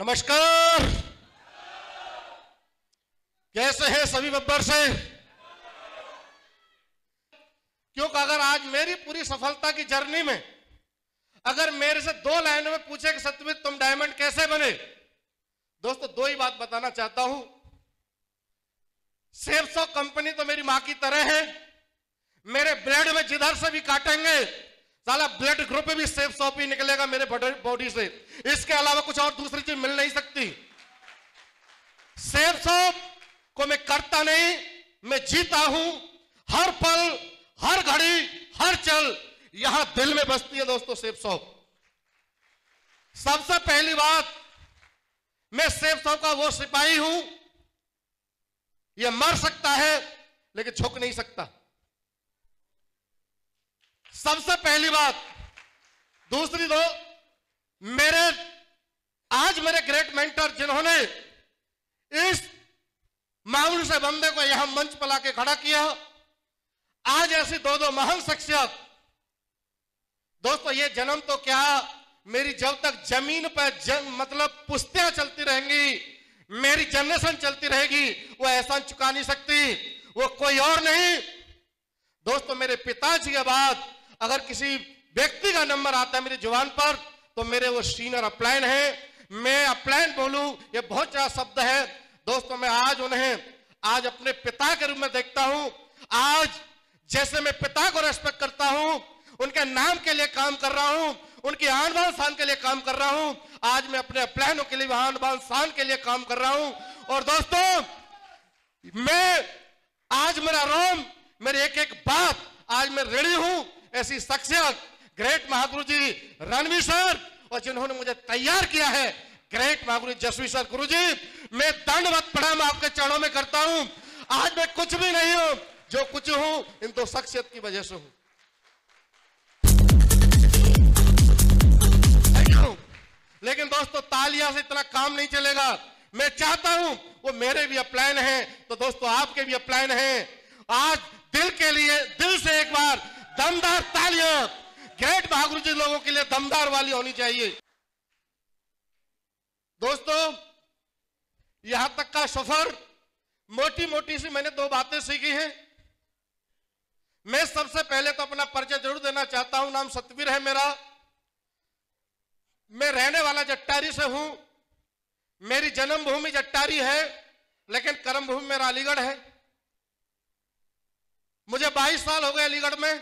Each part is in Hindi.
नमस्कार कैसे हैं सभी बब्बर से क्योंकि अगर आज मेरी पूरी सफलता की जर्नी में अगर मेरे से दो लाइनों में पूछे कि सत्यवीर तुम डायमंड कैसे बने दोस्तों दो ही बात बताना चाहता हूं सेफ कंपनी तो मेरी मां की तरह है मेरे ब्रेड में जिधर से भी काटेंगे साला ब्लड ग्रुप भी सेफ सॉप ही निकलेगा मेरे बॉडी से इसके अलावा कुछ और दूसरी चीज मिल नहीं सकती सेफ सॉप को मैं करता नहीं मैं जीता हूं हर पल हर घड़ी हर चल यहां दिल में बसती है दोस्तों सेफ सॉप सबसे पहली बात मैं सेफ सॉप का वो सिपाही हूं यह मर सकता है लेकिन झुक नहीं सकता सबसे पहली बात दूसरी दो मेरे आज मेरे ग्रेट मेंटर जिन्होंने इस माउल से बंदे को यहां मंच पर लाके खड़ा किया आज ऐसी दो दो महान शख्सियत दोस्तों ये जन्म तो क्या मेरी जब तक जमीन पर जन, मतलब पुस्तियां चलती रहेंगी मेरी जनरेशन चलती रहेगी वो ऐसा चुका नहीं सकती वो कोई और नहीं दोस्तों मेरे पिताजी के बाद अगर किसी व्यक्ति का नंबर आता है मेरे जुबान पर तो मेरे वो सीनियर अप्लाइन है मैं अप्लाइन बोलू ये बहुत अच्छा शब्द है दोस्तों मैं आज उन्हें आज अपने पिता के रूप में देखता हूं आज जैसे मैं पिता को रेस्पेक्ट करता हूं उनके नाम के लिए काम कर रहा हूं उनकी आन बान शान के लिए काम कर रहा हूं आज मैं अपने प्लानों के लिए आन बान शान के लिए काम कर रहा हूं और दोस्तों मैं आज मेरा रोम मेरी एक एक बात आज मैं रेडी हूं ऐसी शख्सियत ग्रेट महागुरु जी रणवीर सर और जिन्होंने मुझे तैयार किया है ग्रेट महागुरु जसवी सर गुरु जी मैं दंडवत प्रणाम आपके चरणों में करता हूं आज मैं कुछ भी नहीं हूं जो कुछ हूं इन दो शख्सियत की वजह से हूं लेकिन दोस्तों तालियां से इतना काम नहीं चलेगा मैं चाहता हूं वो मेरे भी अपलायन है तो दोस्तों आपके भी अपलायन है आज दिल के लिए दिल से एक बार दमदार तालियां ग्रेट बहादुर जी लोगों के लिए दमदार वाली होनी चाहिए दोस्तों यहां तक का सफर मोटी मोटी सी मैंने दो बातें सीखी हैं मैं सबसे पहले तो अपना परिचय जरूर देना चाहता हूं नाम सतवीर है मेरा मैं रहने वाला जट्टारी से हूं मेरी जन्मभूमि जट्टारी है लेकिन कर्मभूमि मेरा अलीगढ़ है मुझे 22 साल हो गए अलीगढ़ में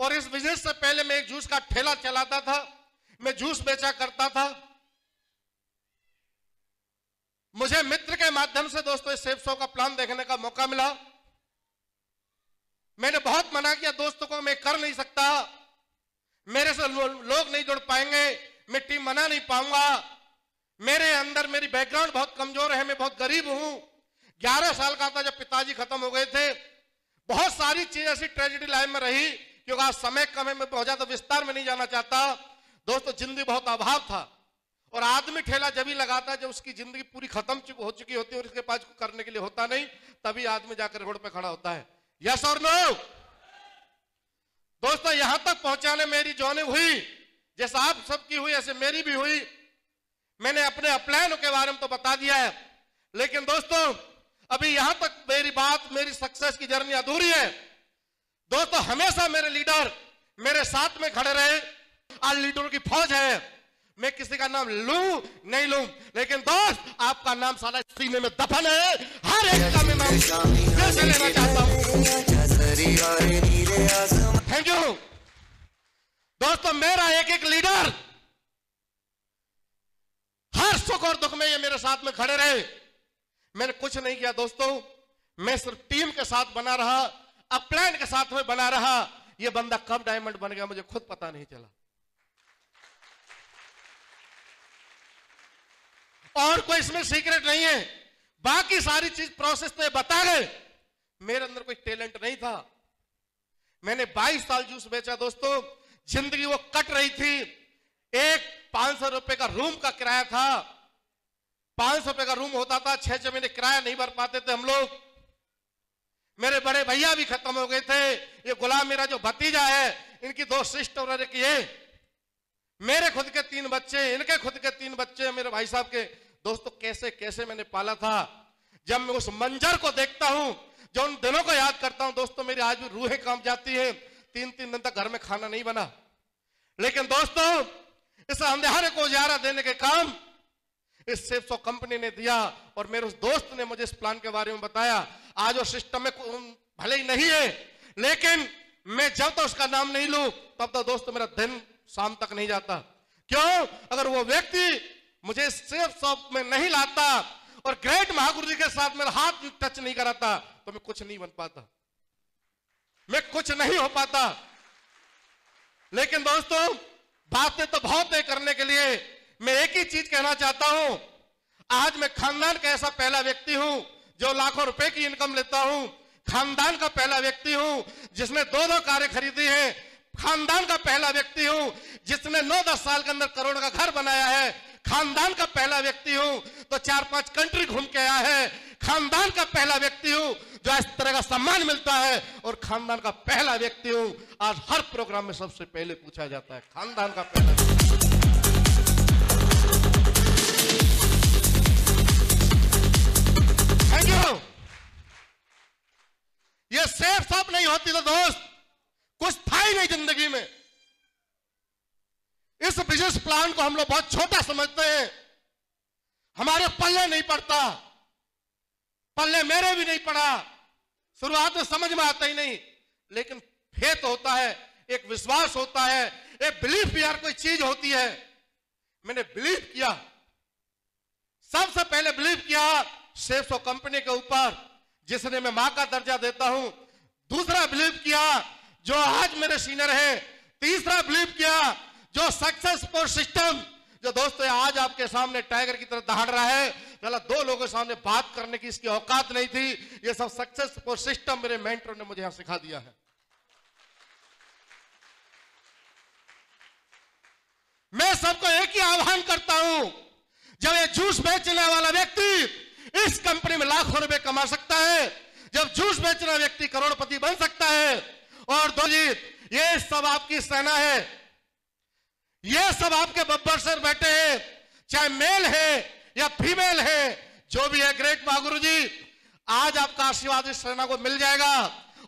और इस बिजनेस से पहले मैं एक जूस का ठेला चलाता था मैं जूस बेचा करता था मुझे मित्र के माध्यम से दोस्तों इस सेब शो का प्लान देखने का मौका मिला मैंने बहुत मना किया दोस्तों को मैं कर नहीं सकता मेरे से लो, लोग नहीं जुड़ पाएंगे मैं टीम मना नहीं पाऊंगा मेरे अंदर मेरी बैकग्राउंड बहुत कमजोर है मैं बहुत गरीब हूं ग्यारह साल का था जब पिताजी खत्म हो गए थे बहुत सारी चीज ऐसी ट्रेजिडी लाइफ में रही क्योंकि आज समय कम है मैं पहुंचा तो विस्तार में नहीं जाना चाहता दोस्तों जिंदगी बहुत अभाव था और आदमी ठेला जब ही लगाता जब उसकी जिंदगी पूरी खत्म हो चुकी होती है और इसके पास करने के लिए होता नहीं तभी आदमी जाकर रोड पर खड़ा होता है यस और नो दोस्तों यहां तक पहुंचाने मेरी जोने हुई जैसा आप सबकी हुई ऐसे मेरी भी हुई मैंने अपने अपलायनों के बारे में तो बता दिया है लेकिन दोस्तों अभी यहां तक मेरी बात मेरी सक्सेस की जर्नी अधूरी है दोस्तों हमेशा मेरे लीडर मेरे साथ में खड़े रहे आज लीडरों की फौज है मैं किसी का नाम लू नहीं लू लेकिन दोस्त आपका नाम सारा सीने में दफन है हर एक का मैं नाम लेना चाहता हूं थैंक यू दोस्तों मेरा एक एक लीडर हर सुख और दुख में ये मेरे साथ में खड़े रहे मैंने कुछ नहीं किया दोस्तों मैं सिर्फ टीम के साथ बना रहा अब प्लान के साथ में बना रहा ये बंदा कब डायमंड बन गया मुझे खुद पता नहीं चला और कोई इसमें सीक्रेट नहीं है बाकी सारी चीज प्रोसेस तो बता गए मेरे अंदर कोई टैलेंट नहीं था मैंने 22 साल जूस बेचा दोस्तों जिंदगी वो कट रही थी एक पांच सौ रुपए का रूम का किराया था पांच सौ रुपए का रूम होता था छह छह महीने किराया नहीं भर पाते थे हम लोग मेरे बड़े भैया भी खत्म हो गए थे ये गुलाम मेरा जो भतीजा है इनकी दो शिष्ट उन्होंने किए मेरे खुद के तीन बच्चे इनके खुद के तीन बच्चे मेरे भाई साहब के दोस्तों कैसे कैसे मैंने पाला था जब मैं उस मंजर को देखता हूं जो उन दिनों को याद करता हूं दोस्तों मेरी आज भी रूहें काम जाती है तीन तीन दिन तक घर में खाना नहीं बना लेकिन दोस्तों इस अंधेरे को उजारा देने के काम इस सेफ कंपनी ने दिया और मेरे उस दोस्त ने मुझे इस प्लान के बारे में बताया आज वो सिस्टम में भले ही नहीं है लेकिन मैं जब तक उसका नाम नहीं लू तब तक दोस्तों मेरा दिन शाम तक नहीं जाता क्यों अगर वो व्यक्ति मुझे सेफ शॉप में नहीं लाता और ग्रेट महागुरु जी के साथ मेरा हाथ टच नहीं कराता तो मैं कुछ नहीं बन पाता मैं कुछ नहीं हो पाता लेकिन दोस्तों बातें तो बहुत है करने के लिए मैं एक ही चीज कहना चाहता हूं आज मैं खानदान का ऐसा पहला व्यक्ति हूं जो लाखों रुपए की इनकम लेता हूं खानदान का पहला व्यक्ति हूं जिसने दो दो कारें खरीदी हैं खानदान का पहला व्यक्ति हूं जिसने नौ दस साल के अंदर करोड़ का घर बनाया है खानदान का पहला व्यक्ति हूं तो चार पांच कंट्री घूम के आया है खानदान का पहला व्यक्ति हूं जो इस तरह का सम्मान मिलता है और खानदान का पहला व्यक्ति हूं आज हर प्रोग्राम में सबसे पहले पूछा जाता है खानदान का पहला होती तो दोस्त कुछ था ही नहीं जिंदगी में इस बिजनेस प्लान को हम लोग बहुत छोटा समझते हैं हमारे पल्ले नहीं पड़ता पल्ले मेरे भी नहीं पड़ा शुरुआत में समझ में आता ही नहीं लेकिन फेत होता है एक विश्वास होता है एक बिलीफ यार कोई चीज होती है मैंने बिलीव किया सबसे पहले बिलीव किया सेफ कंपनी के ऊपर जिसने मैं मां का दर्जा देता हूं दूसरा बिलीव किया जो आज मेरे सीनियर है तीसरा बिलीव किया जो सक्सेसफुल सिस्टम जो दोस्तों आज आपके सामने टाइगर की तरह दहाड़ रहा है दो लोगों सामने बात करने की इसकी औकात नहीं थी ये सब सक्सेसफुल सिस्टम मेरे मेंटर ने मुझे यहां सिखा दिया है मैं सबको एक ही आह्वान करता हूं जब ये जूस बेचने वाला व्यक्ति इस कंपनी में लाखों रुपए कमा सकता है जब जूस बेचना व्यक्ति करोड़पति बन सकता है और दो जी ये सब आपकी सेना है ये सब आपके बब्बर सर बैठे हैं चाहे मेल है या फीमेल है जो भी है ग्रेट महागुरु जी आज आपका आशीर्वाद इस सेना को मिल जाएगा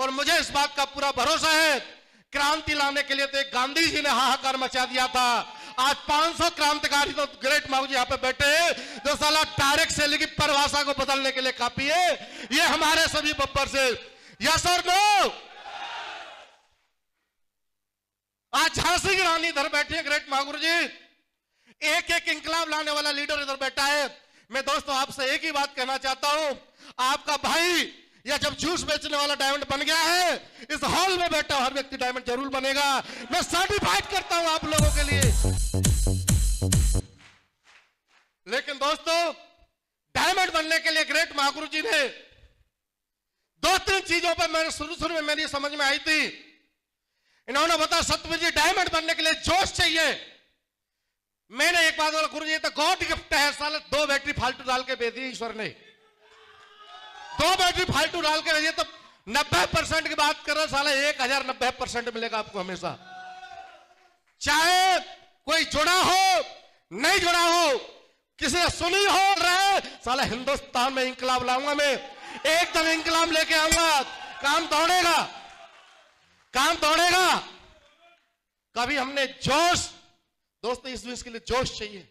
और मुझे इस बात का पूरा भरोसा है क्रांति लाने के लिए तो गांधी जी ने हाहाकार मचा दिया था आज 500 क्रांतिकारी तो ग्रेट माऊ जी यहाँ पे बैठे हैं जो साला डायरेक्ट शैली की परिभाषा को बदलने के लिए काफी है ये हमारे सभी बब्बर से यस और नो आज झांसी की रानी इधर बैठी है ग्रेट मागुर जी एक एक इंकलाब लाने वाला लीडर इधर बैठा है मैं दोस्तों आपसे एक ही बात कहना चाहता हूं आपका भाई या जब जूस बेचने वाला डायमंड बन गया है इस हॉल में बैठा हर व्यक्ति डायमंड जरूर बनेगा मैं सर्टिफाइड करता हूं आप लोगों के लिए लेकिन दोस्तों डायमंड बनने के लिए ग्रेट महागुरु जी ने दो तीन चीजों पर मेरे शुरू शुरू में मेरी समझ में आई थी इन्होंने बताया सत्यवीर जी डायमंड बनने के लिए जोश चाहिए मैंने एक बात बोला गुरु जी तो गॉड गिफ्ट है साल दो बैटरी फालतू डाल के दे दी ईश्वर ने दो बैटरी फालतू डाल के रहिए तो नब्बे परसेंट की बात कर रहे साला एक हजार नब्बे परसेंट मिलेगा आपको हमेशा चाहे कोई जुड़ा हो नहीं जुड़ा हो किसी ने सुनी हो रहे साला हिंदुस्तान में इंकलाब लाऊंगा मैं एकदम इंकलाब लेके आऊंगा काम दौड़ेगा काम दौड़ेगा कभी हमने जोश दोस्तों इस देश के लिए जोश चाहिए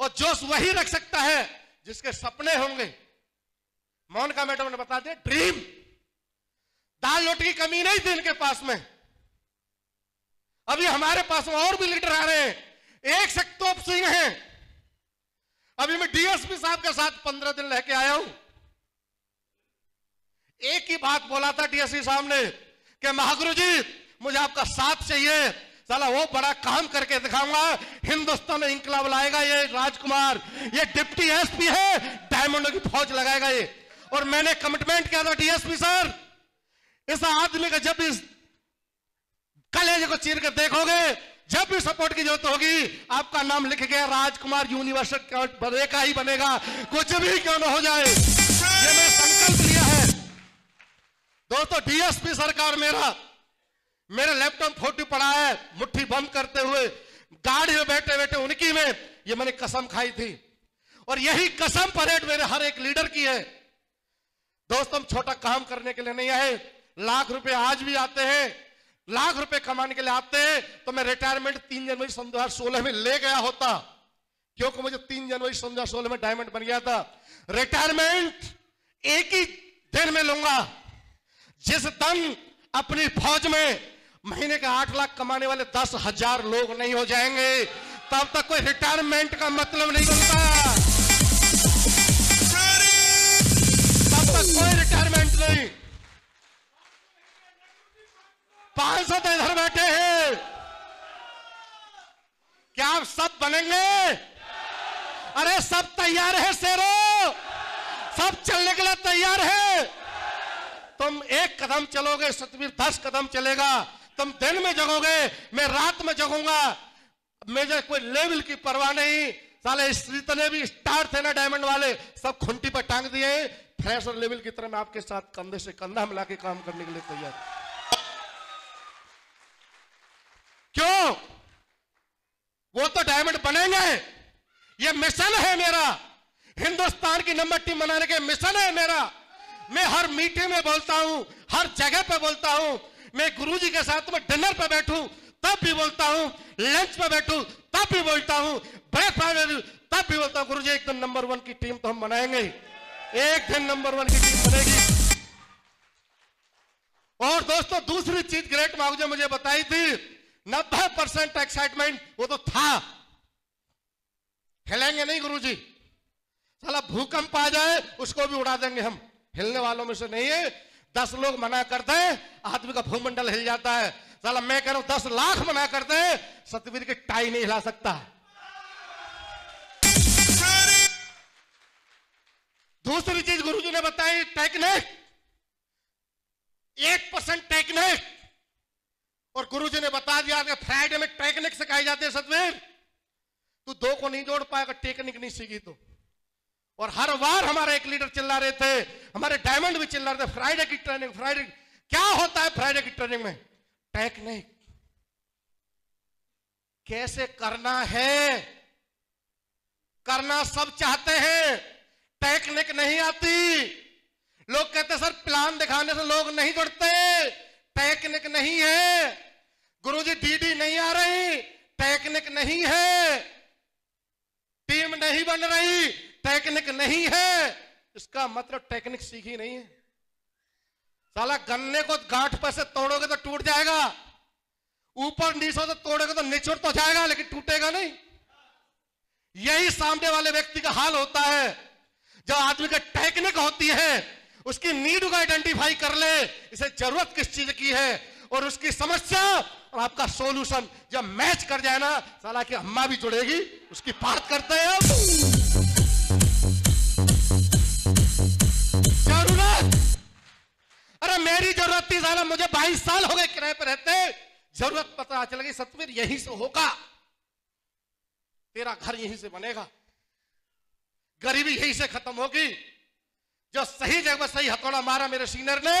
और जोश वही रख सकता है जिसके सपने होंगे का मैडम ने बता दिया ड्रीम दाल रोटी की कमी नहीं थी इनके पास में अभी हमारे पास और भी लीडर आ रहे हैं एक सख्तोप सिंह है अभी मैं डीएसपी साहब के साथ पंद्रह दिन लेके आया हूं एक ही बात बोला था डीएसपी साहब ने कि महागुरु जी मुझे आपका साथ चाहिए साला वो बड़ा काम करके दिखाऊंगा हिंदुस्तान में इंकलाब लाएगा ये राजकुमार ये डिप्टी एसपी है डायमंडों की फौज लगाएगा ये और मैंने कमिटमेंट किया था डीएसपी सर इस आदमी का जब भी कलेजे को चीर कर देखोगे जब भी सपोर्ट की जरूरत होगी आपका नाम लिख गया राजकुमार यूनिवर्सिटी का ही बनेगा कुछ भी क्यों ना हो जाए ये मैं संकल्प लिया है दोस्तों डीएसपी सरकार मेरा मेरे लैपटॉप फोटो पड़ा है मुट्ठी बम करते हुए गाड़ी में बैठे बैठे उनकी में ये मैंने कसम खाई थी और यही कसम परेड मेरे हर एक लीडर की है दोस्तों हम छोटा काम करने के लिए नहीं आए लाख रुपए आज भी आते हैं लाख रुपए कमाने के लिए आते हैं तो मैं रिटायरमेंट तीन जनवरी सन दो में ले गया होता क्योंकि मुझे तीन जनवरी सन दो में डायमंड बन गया था रिटायरमेंट एक ही दिन में लूंगा जिस दिन अपनी फौज में महीने का आठ लाख कमाने वाले दस हजार लोग नहीं हो जाएंगे तब तक कोई रिटायरमेंट का मतलब नहीं बनता नहीं तो इधर बैठे हैं क्या आप सब बनेंगे अरे सब तैयार है शेरो सब चलने के लिए तैयार है तुम एक कदम चलोगे सतवीर दस कदम चलेगा तुम दिन में जगोगे मैं रात में जगूंगा मुझे कोई लेवल की परवाह नहीं साले जितने भी स्टार थे ना डायमंड वाले सब खुंटी पर टांग दिए फ्रेशर लेवल की तरह मैं आपके साथ कंधे से कंधा मिला के काम करने के लिए तैयार क्यों वो तो डायमंड बनेंगे ये मिशन है मेरा हिंदुस्तान की नंबर टीम बनाने के मिशन है मेरा मैं हर मीटिंग में बोलता हूं हर जगह पर बोलता हूं मैं गुरुजी के साथ में डिनर पर बैठूं तब भी बोलता हूं लंच पे बैठूं तब भी बोलता हूं ब्लैक फाइनल तब भी बोलता हूं गुरु जी एक दिन नंबर वन की टीम तो हम बनाएंगे ही एक दिन नंबर वन की टीम बनेगी और दोस्तों दूसरी चीज ग्रेट माहू मुझे बताई थी नब्बे परसेंट एक्साइटमेंट वो तो था हिलेंगे नहीं गुरु जी साला भूकंप आ जाए उसको भी उड़ा देंगे हम हिलने वालों में से नहीं है दस लोग मना करते हैं आदमी का भूमंडल हिल जाता है साला मैं कह रहा हूं दस लाख मना करते हैं सतवीर के टाई नहीं हिला सकता दूसरी चीज गुरुजी ने बताई टेक्निक एक परसेंट टेक्निक और गुरुजी ने बता दिया कि फ्राइडे में टेक्निक सिखाई जाती है सतवीर तू दो को नहीं जोड़ पाएगा टेक्निक नहीं सीखी तो और हर बार हमारे एक लीडर चिल्ला रहे थे हमारे डायमंड भी चिल्ला रहे थे फ्राइडे की ट्रेनिंग फ्राइडे क्या होता है फ्राइडे की ट्रेनिंग में टेक्निक कैसे करना है करना सब चाहते हैं टेक्निक नहीं आती लोग कहते सर प्लान दिखाने से लोग नहीं जुड़ते टेक्निक नहीं है गुरुजी डीडी नहीं आ रही टेक्निक नहीं है टीम नहीं बन रही टेक्निक नहीं है इसका मतलब टेक्निक सीखी नहीं है साला गन्ने को गांठ पर से तोड़ोगे तो टूट जाएगा ऊपर नीचे तो तोड़ोगे तो निचुड़ तो जाएगा लेकिन टूटेगा नहीं यही सामने वाले व्यक्ति का हाल होता है जब आदमी का टेक्निक होती है उसकी नीड को आइडेंटिफाई कर ले इसे जरूरत किस चीज की है और उसकी समस्या और आपका सोल्यूशन जब मैच कर जाए ना साला की अम्मा भी जुड़ेगी उसकी बात करते हैं मेरी जरूरत थी साला मुझे बाईस साल हो गए किराए पर रहते जरूरत पता चल गई सतवीर यहीं से होगा तेरा घर यहीं से बनेगा गरीबी यहीं से खत्म होगी जो सही जगह सही हथौड़ा मारा मेरे सीनियर ने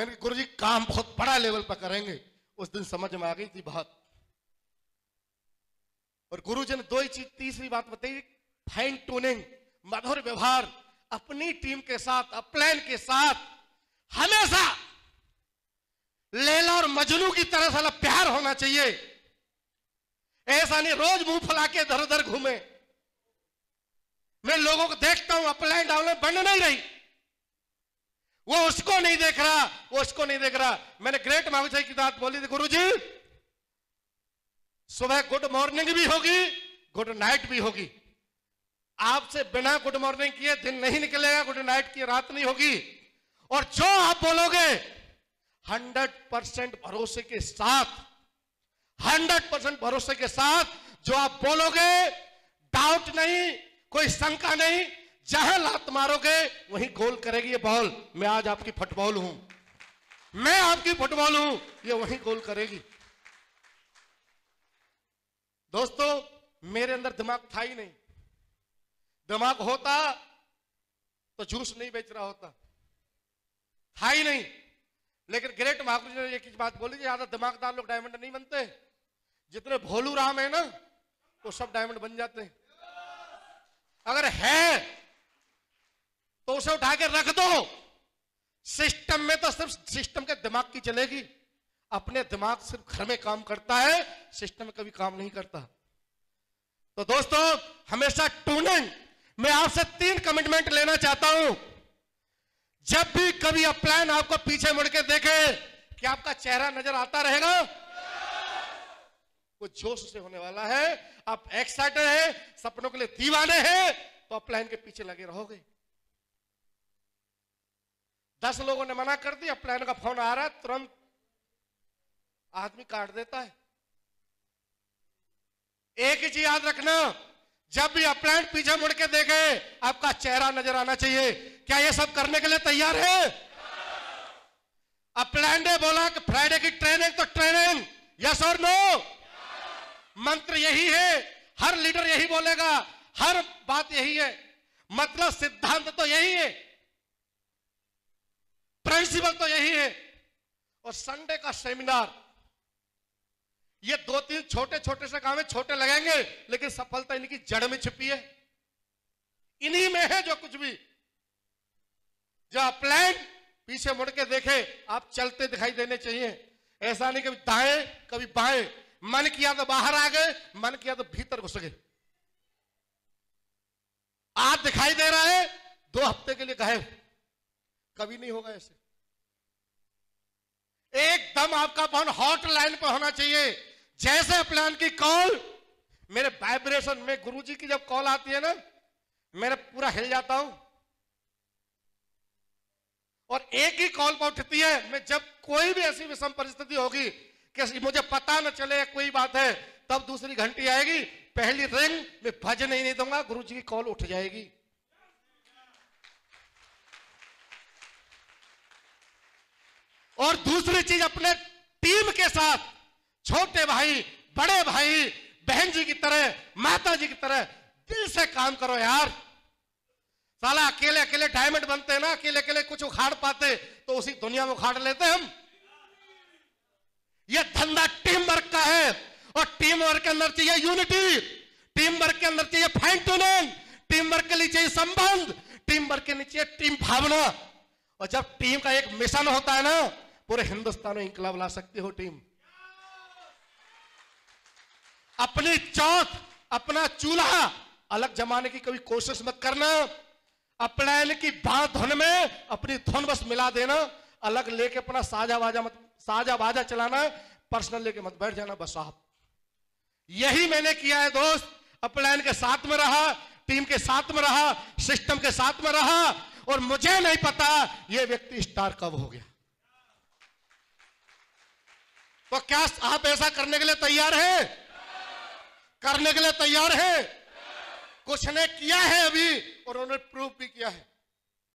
मेरे गुरु जी काम बहुत बड़ा लेवल पर करेंगे उस दिन समझ में आ गई थी बहुत और गुरु जी ने दो ही चीज तीसरी बात बताई फाइन ट्यूनिंग मधुर व्यवहार अपनी टीम के साथ अपलैन के साथ हमेशा लेला और मजनू की तरह साला प्यार होना चाहिए ऐसा नहीं रोज मुंह फैला के इधर उधर घूमे मैं लोगों को देखता हूं अपलाइन डाउन बन नहीं रही वो उसको नहीं देख रहा वो उसको नहीं देख रहा मैंने ग्रेट महावीर की बात बोली थी गुरु जी सुबह गुड मॉर्निंग भी होगी गुड नाइट भी होगी आपसे बिना गुड मॉर्निंग किए दिन नहीं निकलेगा गुड नाइट की रात नहीं होगी और जो आप बोलोगे हंड्रेड परसेंट भरोसे के साथ हंड्रेड परसेंट भरोसे के साथ जो आप बोलोगे डाउट नहीं कोई शंका नहीं जहां लात मारोगे वहीं गोल करेगी ये बॉल मैं आज आपकी फुटबॉल हूं मैं आपकी फुटबॉल हूं ये वहीं गोल करेगी दोस्तों मेरे अंदर दिमाग था ही नहीं दिमाग होता तो जूस नहीं बेच रहा होता था ही नहीं लेकिन ग्रेट महापुरुष ने एक बात बोली ज्यादा दिमागदार लोग डायमंड नहीं बनते जितने भोलू राम है ना तो सब डायमंड बन जाते हैं अगर है तो उसे उठा के रख दो सिस्टम में तो सिर्फ सिस्टम के दिमाग की चलेगी अपने दिमाग सिर्फ घर में काम करता है सिस्टम में कभी काम नहीं करता तो दोस्तों हमेशा टूनिंग मैं आपसे तीन कमिटमेंट लेना चाहता हूं जब भी कभी प्लान आपको पीछे मुड़ के देखे कि आपका चेहरा नजर आता रहेगा वो जोश से होने वाला है आप एक्साइटेड है सपनों के लिए दीवाने हैं तो आप प्लान के पीछे लगे रहोगे दस लोगों ने मना कर दिया प्लान का फोन आ रहा है तुरंत आदमी काट देता है एक ही चीज याद रखना जब भी अपलैंड पीछे मुड़ के देखे आपका चेहरा नजर आना चाहिए क्या ये सब करने के लिए तैयार है अपलाइन डे बोला कि फ्राइडे की ट्रेनिंग तो ट्रेनिंग यस और नो मंत्र यही है हर लीडर यही बोलेगा हर बात यही है मतलब सिद्धांत तो यही है प्रिंसिपल तो यही है और संडे का सेमिनार ये दो तीन छोटे छोटे से काम है छोटे लगेंगे लेकिन सफलता इनकी जड़ में छिपी है इन्हीं में है जो कुछ भी जो प्लान पीछे मुड़ के देखे आप चलते दिखाई देने चाहिए ऐसा नहीं कभी दाएं कभी बाएं मन किया तो बाहर आ गए मन किया तो भीतर घुस गए आज दिखाई दे रहा है दो हफ्ते के लिए गायब कभी नहीं होगा ऐसे एकदम आपका फोन हॉट लाइन पर होना चाहिए जैसे प्लान की कॉल मेरे वाइब्रेशन में गुरुजी की जब कॉल आती है ना मेरा पूरा हिल जाता हूं और एक ही कॉल पर उठती है मैं जब कोई भी ऐसी विषम परिस्थिति होगी कि मुझे पता न चले कोई बात है तब दूसरी घंटी आएगी पहली रिंग मैं भज नहीं नहीं दूंगा गुरु जी की कॉल उठ जाएगी और दूसरी चीज अपने टीम के साथ छोटे भाई बड़े भाई बहन जी की तरह माता जी की तरह दिल से काम करो यार साला अकेले अकेले डायमंड बनते हैं ना अकेले अकेले कुछ उखाड़ पाते तो उसी दुनिया में उखाड़ लेते हम यह धंधा टीम वर्क का है और टीम वर्क के अंदर चाहिए यूनिटी टीम वर्क के अंदर चाहिए फाइन टूनिंग टीम वर्क के लिए चाहिए संबंध टीम वर्क के नीचे टीम भावना और जब टीम का एक मिशन होता है ना पूरे हिंदुस्तान में इंकलाब ला सकती हो टीम अपनी चौथ अपना चूल्हा अलग जमाने की कभी कोशिश मत करना अपनायन की बात धुन में अपनी धुन बस मिला देना अलग लेके अपना साझा बाजा मत साझा बाजा चलाना पर्सनल लेके मत बैठ जाना बस आप यही मैंने किया है दोस्त अपनैन के साथ में रहा टीम के साथ में रहा सिस्टम के साथ में रहा और मुझे नहीं पता यह व्यक्ति स्टार कब हो गया तो क्या आप ऐसा करने के लिए तैयार हैं करने के लिए तैयार है कुछ ने किया है अभी और उन्होंने प्रूव भी किया है